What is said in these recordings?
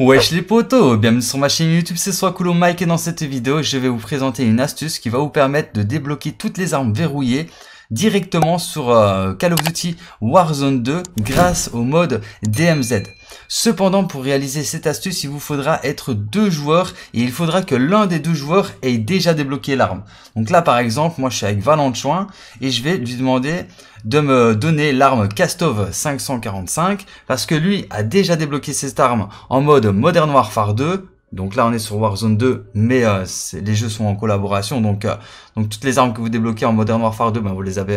Wesh les potos, bienvenue sur ma chaîne YouTube, c'est soit Mike et dans cette vidéo je vais vous présenter une astuce qui va vous permettre de débloquer toutes les armes verrouillées directement sur euh, Call of Duty Warzone 2 grâce au mode DMZ. Cependant, pour réaliser cette astuce, il vous faudra être deux joueurs et il faudra que l'un des deux joueurs ait déjà débloqué l'arme. Donc là, par exemple, moi je suis avec Valentjoin et je vais lui demander de me donner l'arme Castov 545 parce que lui a déjà débloqué cette arme en mode Modern Warfare 2 donc là, on est sur Warzone 2, mais euh, les jeux sont en collaboration. Donc, euh, donc toutes les armes que vous débloquez en Modern Warfare 2, ben, vous les avez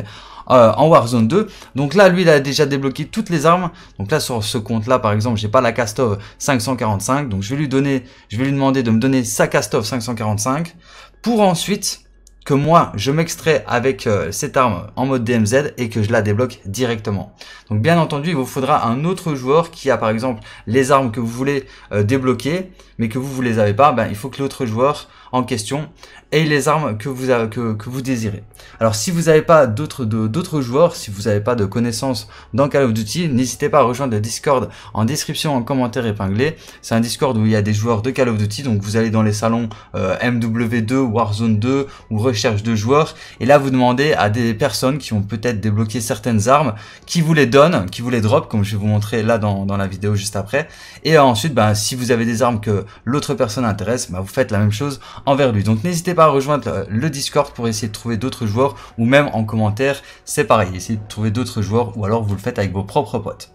euh, en Warzone 2. Donc là, lui, il a déjà débloqué toutes les armes. Donc là, sur ce compte-là, par exemple, j'ai pas la cast of 545. Donc je vais lui donner, je vais lui demander de me donner sa of 545 pour ensuite que moi je m'extrais avec euh, cette arme en mode DMZ et que je la débloque directement. Donc bien entendu il vous faudra un autre joueur qui a par exemple les armes que vous voulez euh, débloquer mais que vous vous les avez pas, ben, il faut que l'autre joueur en question ait les armes que vous, que, vous désirez. Alors si vous n'avez pas d'autres joueurs, si vous n'avez pas de connaissances dans Call of Duty, n'hésitez pas à rejoindre le Discord en description, en commentaire épinglé. C'est un Discord où il y a des joueurs de Call of Duty, donc vous allez dans les salons euh, MW2, Warzone 2 ou Rush de joueurs. Et là, vous demandez à des personnes qui ont peut-être débloqué certaines armes, qui vous les donnent, qui vous les drop, comme je vais vous montrer là dans, la vidéo juste après. Et ensuite, ben, si vous avez des armes que l'autre personne intéresse, ben, vous faites la même chose envers lui. Donc n'hésitez pas à rejoindre euh, le Discord pour essayer de trouver d'autres joueurs, ou même en commentaire, c'est pareil, essayez de trouver d'autres joueurs, ou alors vous le faites avec vos propres potes.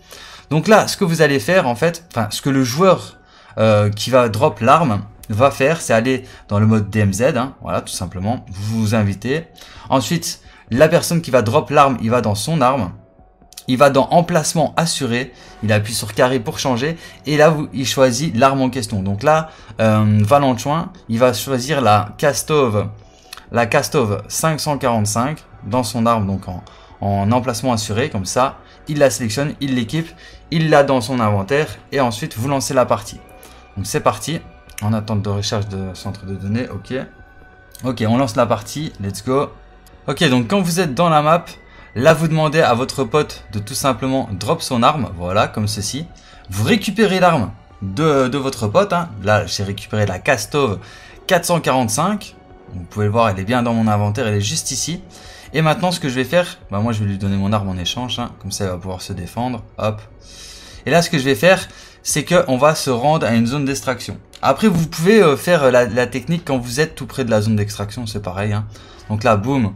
Donc là, ce que vous allez faire, en fait, enfin, ce que le joueur euh, qui va drop l'arme, va faire, c'est aller dans le mode DMZ, hein, voilà, tout simplement, vous vous invitez. Ensuite, la personne qui va drop l'arme, il va dans son arme, il va dans emplacement assuré, il appuie sur carré pour changer, et là, il choisit l'arme en question. Donc là, euh, il va choisir la Castove, la Castove 545 dans son arme, donc en emplacement assuré, comme ça, il la sélectionne, il l'équipe, il l'a dans son inventaire, et ensuite, vous lancez la partie. Donc c'est parti. En attente de recherche de centre de données, ok. Ok, on lance la partie, let's go. Ok, donc quand vous êtes dans la map, là vous demandez à votre pote de tout simplement drop son arme, voilà, comme ceci. Vous récupérez l'arme de, votre pote, hein. là j'ai récupéré la Castove 445. Vous pouvez le voir, elle est bien dans mon inventaire, elle est juste ici. Et maintenant ce que je vais faire, bah moi je vais lui donner mon arme en échange, hein. comme ça elle va pouvoir se défendre, hop. Et là ce que je vais faire, c'est qu'on va se rendre à une zone d'extraction. Après, vous pouvez euh, faire euh, la, technique quand vous êtes tout près de la zone d'extraction, c'est pareil. Hein. Donc là, boum,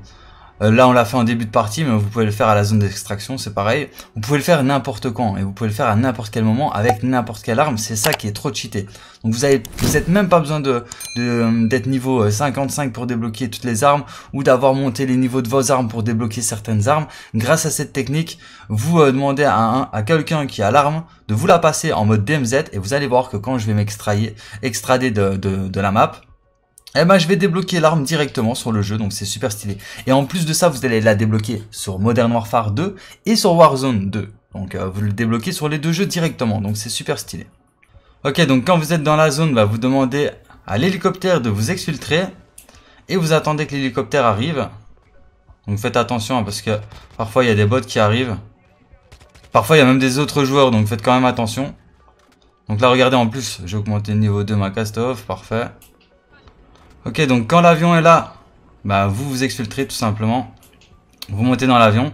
euh, là, on l'a fait en début de partie, mais vous pouvez le faire à la zone d'extraction, c'est pareil. Vous pouvez le faire n'importe quand, et vous pouvez le faire à n'importe quel moment, avec n'importe quelle arme. C'est ça qui est trop cheaté. Donc vous avez, vous même pas besoin de euh, d'être niveau 55 euh, pour débloquer toutes les armes, ou d'avoir monté les niveaux de vos armes pour débloquer certaines armes. Grâce à cette technique, vous demandez à, à quelqu'un qui a l'arme de vous la passer en mode DMZ, et vous allez voir que quand je vais m'extrader de, de, de la map, et eh ben, je vais débloquer l'arme directement sur le jeu, donc c'est super stylé. Et en plus de ça, vous allez la débloquer sur Modern Warfare 2 et sur Warzone 2. Donc euh, vous le débloquez sur les deux jeux directement, donc c'est super stylé. Ok, donc quand vous êtes dans la zone, bah, vous demandez à l'hélicoptère de vous exfiltrer. Et vous attendez que l'hélicoptère arrive. Donc faites attention, hein, parce que parfois il y a des bots qui arrivent. Parfois il y a même des autres joueurs, donc faites quand même attention. Donc là, regardez, en plus, j'ai augmenté le niveau de ma cast-off, parfait. Ok, donc quand l'avion est là, bah, vous vous exfiltrez tout simplement. Vous montez dans l'avion.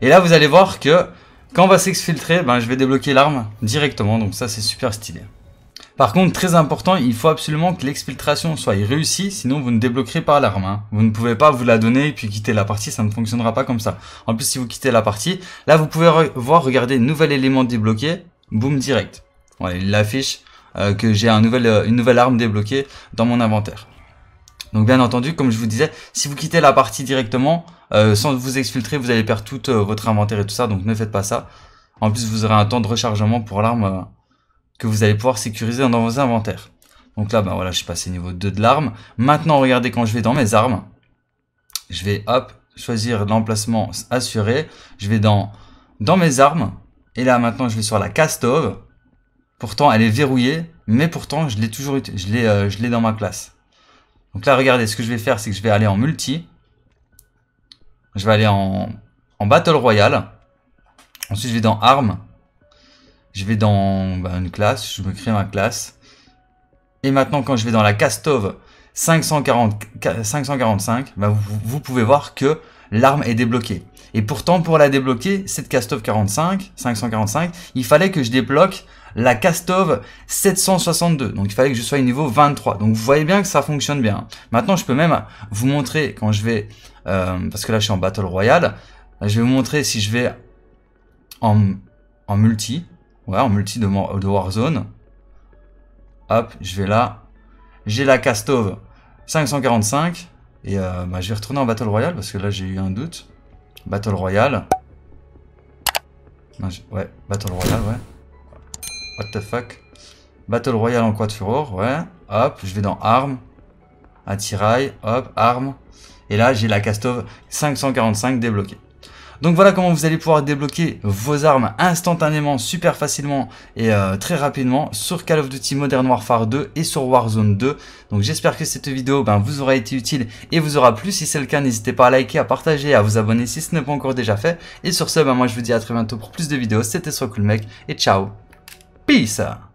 Et là, vous allez voir que quand on va s'exfiltrer, ben je vais débloquer l'arme directement. Donc ça, c'est super stylé. Par contre, très important, il faut absolument que l'exfiltration soit réussie, sinon vous ne débloquerez pas l'arme. Hein. Vous ne pouvez pas vous la donner et puis quitter la partie, ça ne fonctionnera pas comme ça. En plus, si vous quittez la partie, là vous pouvez voir, regardez, nouvel élément débloqué, boom direct. Voilà, il l'affiche euh, que j'ai un nouvel, euh, une nouvelle arme débloquée dans mon inventaire. Donc bien entendu, comme je vous disais, si vous quittez la partie directement, euh, sans vous exfiltrer, vous allez perdre tout euh, votre inventaire et tout ça, donc ne faites pas ça. En plus, vous aurez un temps de rechargement pour l'arme euh, que vous allez pouvoir sécuriser dans vos inventaires. Donc là, ben voilà, je suis passé niveau 2 de l'arme. Maintenant, regardez quand je vais dans mes armes, je vais hop, choisir l'emplacement assuré. Je vais dans, dans mes armes. Et là, maintenant, je vais sur la castove. Pourtant, elle est verrouillée, mais pourtant, je l'ai toujours, je l'ai, je l'ai dans ma classe. Donc là, regardez, ce que je vais faire, c'est que je vais aller en multi. Je vais aller en, Battle Royale. Ensuite, je vais dans Armes. Je vais dans bah, une classe, je me crée ma classe. Et maintenant, quand je vais dans la cast of 545, bah, vous, pouvez voir que l'arme est débloquée. Et pourtant, pour la débloquer, cette cast 45, 545, il fallait que je débloque la Castove 762. Donc il fallait que je sois au niveau 23. Donc vous voyez bien que ça fonctionne bien. Maintenant je peux même vous montrer quand je vais... Euh, parce que là je suis en Battle Royale. Je vais vous montrer si je vais en, multi. Ouais, en multi de, Warzone. Hop, je vais là. J'ai la Castove 545. Et euh, bah, je vais retourner en Battle Royale parce que là j'ai eu un doute. Battle Royale. ouais, Battle Royale, ouais. What the fuck Battle Royale en quad furore, ouais. Hop, je vais dans armes. Attirail, hop, armes. Et là, j'ai la of 545 débloquée. Donc voilà comment vous allez pouvoir débloquer vos armes instantanément, super facilement et euh, très rapidement sur Call of Duty Modern Warfare 2 et sur Warzone 2. Donc j'espère que cette vidéo ben, vous aura été utile et vous aura plu. Si c'est le cas, n'hésitez pas à liker, à partager, à vous abonner si ce n'est pas encore déjà fait. Et sur ce, ben, moi je vous dis à très bientôt pour plus de vidéos. C'était Soit Cool Mec et ciao 闭塞。